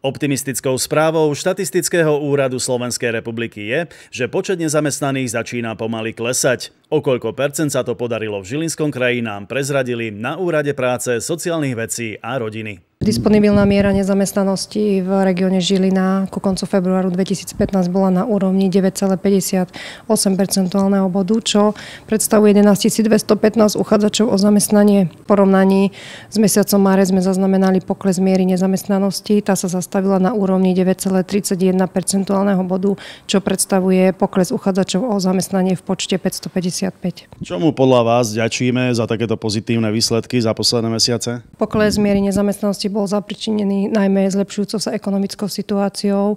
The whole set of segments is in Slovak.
Optimistickou správou štatistického úradu Slovenskej republiky je, že počet nezamestnaných začína pomaly klesať. O koľko percent sa to podarilo v Žilinskom kraji nám prezradili na Úrade práce, sociálnych vecí a rodiny. Disponibilná miera nezamestnanosti v regióne Žilina ku koncu februáru 2015 bola na úrovni 9,58 percentuálneho bodu, čo predstavuje 11 215 uchádzačov o zamestnanie. V porovnaní s mesiacom máre sme zaznamenali pokles miery nezamestnanosti. Tá sa zastavila na úrovni 9,31 percentuálneho bodu, čo predstavuje pokles uchádzačov o zamestnanie v počte 555. Čomu podľa vás ďačíme za takéto pozitívne výsledky za posledné mesiace? Pokles miery nezamestnanosti bol zapričinený najmä zlepšujúcou sa ekonomickou situáciou, e,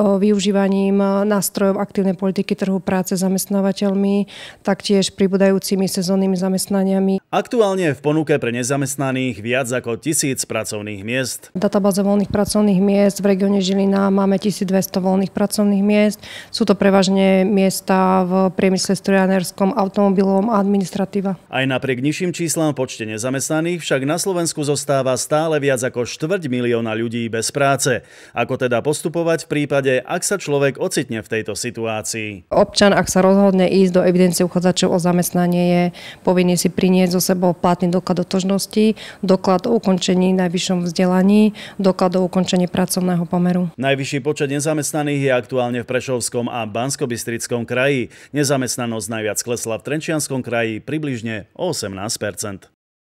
využívaním e, nástrojov aktívnej politiky trhu práce zamestnávateľmi, taktiež pribúdajúcimi sezónnymi zamestnaniami. Aktuálne je v ponuke pre nezamestnaných viac ako tisíc pracovných miest. Databáze voľných pracovných miest v regióne Žilina máme 1200 voľných pracovných miest. Sú to prevažne miesta v priemysle strojanerskom, automobilom a administratíva. Aj napriek nižším číslam počte nezamestnaných však na Slovensku zostáva stále viac ako ako štvrť milióna ľudí bez práce. Ako teda postupovať v prípade, ak sa človek ocitne v tejto situácii? Občan, ak sa rozhodne ísť do evidencie uchádzačov o zamestnanie, je povinný si priniesť so sebou platný doklad o tožnosti, doklad o ukončení najvyššom vzdelaní, doklad o ukončení pracovného pomeru. Najvyšší počet nezamestnaných je aktuálne v Prešovskom a Banskobistrickom kraji. Nezamestnanosť najviac klesla v Trenčianskom kraji približne o 18